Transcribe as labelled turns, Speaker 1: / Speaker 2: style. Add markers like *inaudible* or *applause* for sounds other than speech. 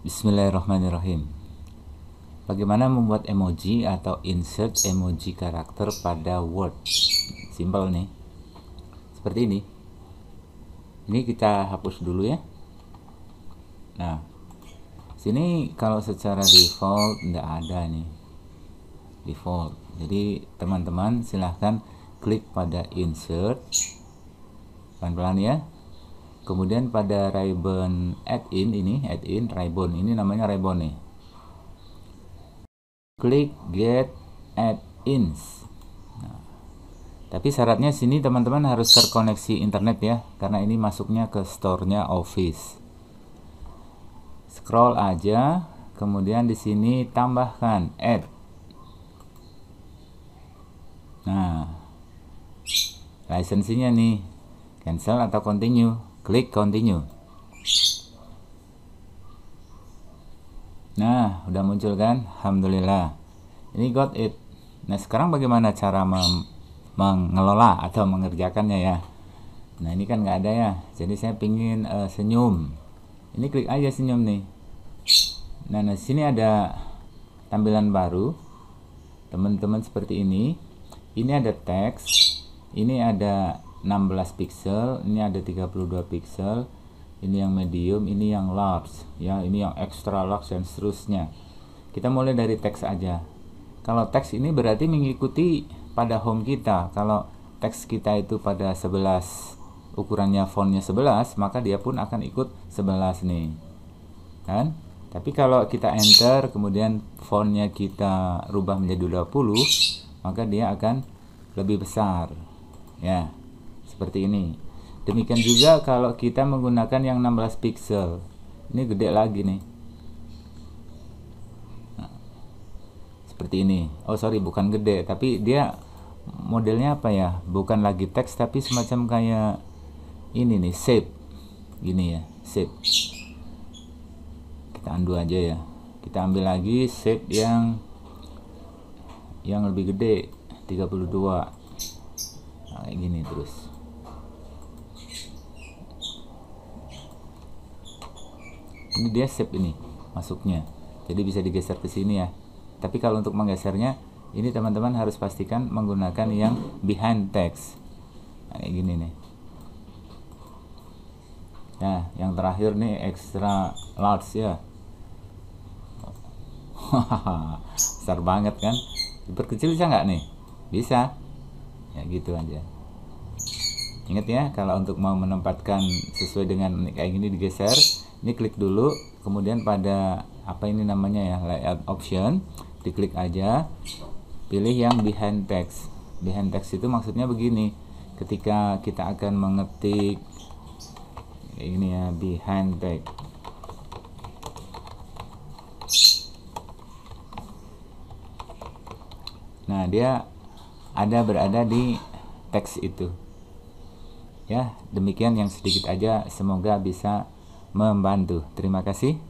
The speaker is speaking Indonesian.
Speaker 1: Bismillahirrahmanirrahim. Bagaimana membuat emoji atau insert emoji karakter pada Word? Simpel nih. Seperti ini. Ini kita hapus dulu ya. Nah, sini kalau secara default tidak ada nih. Default. Jadi teman-teman silahkan klik pada insert. Pelan-pelan ya. Kemudian pada ribbon add-in ini, add-in ribbon ini namanya ribbon nih. Klik get add-ins. Nah, tapi syaratnya sini teman-teman harus terkoneksi internet ya, karena ini masuknya ke store-nya Office. Scroll aja, kemudian di sini tambahkan add. Nah, lisensinya nih, cancel atau continue. Klik continue. Nah, udah muncul kan? Alhamdulillah. Ini got it. Nah, sekarang bagaimana cara mengelola atau mengerjakannya ya? Nah, ini kan nggak ada ya. Jadi saya pingin uh, senyum. Ini klik aja senyum nih. Nah, nah sini ada tampilan baru. Teman-teman seperti ini. Ini ada teks, ini ada 16 pixel ini ada 32 pixel ini yang medium ini yang large ya ini yang extra large dan seterusnya kita mulai dari teks aja kalau teks ini berarti mengikuti pada home kita kalau teks kita itu pada 11 ukurannya fontnya 11 maka dia pun akan ikut 11 nih kan tapi kalau kita enter kemudian fontnya kita rubah menjadi 20 maka dia akan lebih besar ya seperti ini demikian juga kalau kita menggunakan yang 16 pixel ini gede lagi nih nah, seperti ini oh sorry bukan gede tapi dia modelnya apa ya bukan lagi teks tapi semacam kayak ini nih shape gini ya shape kita undo aja ya kita ambil lagi shape yang yang lebih gede 32 nah, kayak gini terus ini dia shape ini masuknya jadi bisa digeser ke sini ya tapi kalau untuk menggesernya ini teman-teman harus pastikan menggunakan yang behind text nah, kayak gini nih nah yang terakhir nih extra large ya *laughs* besar banget kan diperkecil bisa nggak nih bisa ya gitu aja ingat ya kalau untuk mau menempatkan sesuai dengan kayak gini digeser ini klik dulu kemudian pada apa ini namanya ya layout option diklik aja pilih yang behind text behind text itu maksudnya begini ketika kita akan mengetik ini ya behind text nah dia ada berada di teks itu ya demikian yang sedikit aja semoga bisa membantu. Terima kasih.